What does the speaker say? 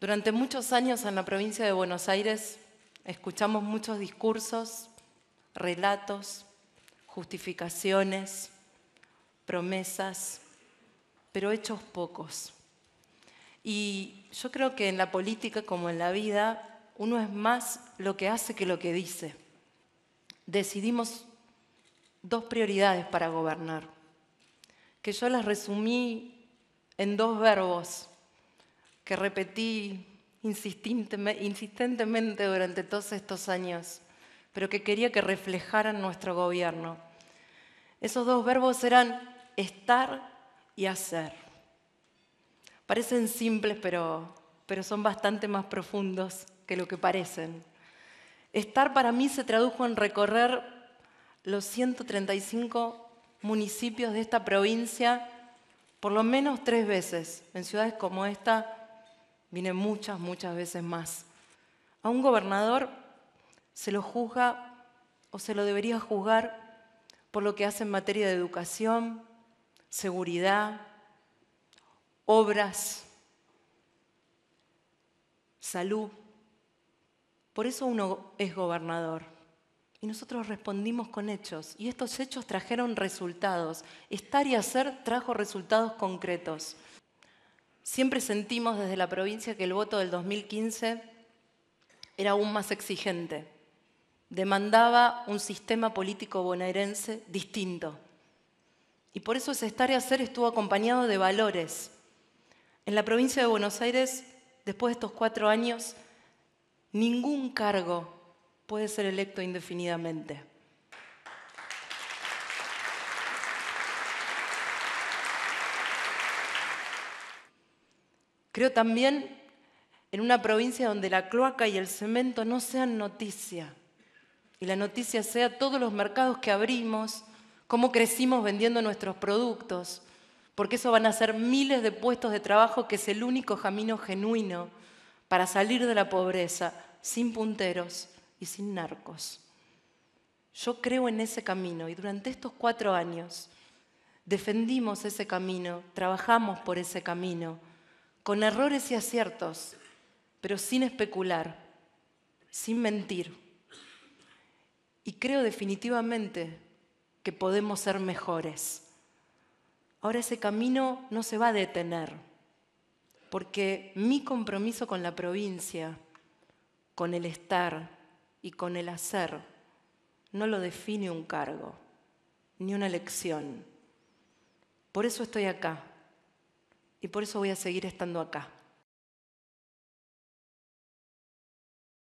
Durante muchos años en la provincia de Buenos Aires escuchamos muchos discursos, relatos, justificaciones, promesas, pero hechos pocos. Y yo creo que en la política como en la vida, uno es más lo que hace que lo que dice. Decidimos dos prioridades para gobernar, que yo las resumí en dos verbos que repetí insistentemente durante todos estos años, pero que quería que reflejaran nuestro gobierno. Esos dos verbos eran estar y hacer. Parecen simples, pero, pero son bastante más profundos que lo que parecen. Estar para mí se tradujo en recorrer los 135 municipios de esta provincia por lo menos tres veces, en ciudades como esta Viene muchas, muchas veces más. A un gobernador se lo juzga o se lo debería juzgar por lo que hace en materia de educación, seguridad, obras, salud. Por eso uno es gobernador. Y nosotros respondimos con hechos. Y estos hechos trajeron resultados. Estar y hacer trajo resultados concretos siempre sentimos desde la provincia que el voto del 2015 era aún más exigente, demandaba un sistema político bonaerense distinto. Y por eso ese estar y hacer estuvo acompañado de valores. En la provincia de Buenos Aires, después de estos cuatro años, ningún cargo puede ser electo indefinidamente. Creo también en una provincia donde la cloaca y el cemento no sean noticia. Y la noticia sea todos los mercados que abrimos, cómo crecimos vendiendo nuestros productos, porque eso van a ser miles de puestos de trabajo que es el único camino genuino para salir de la pobreza sin punteros y sin narcos. Yo creo en ese camino y durante estos cuatro años defendimos ese camino, trabajamos por ese camino con errores y aciertos, pero sin especular, sin mentir. Y creo definitivamente que podemos ser mejores. Ahora ese camino no se va a detener, porque mi compromiso con la provincia, con el estar y con el hacer, no lo define un cargo, ni una elección. Por eso estoy acá, y por eso voy a seguir estando acá.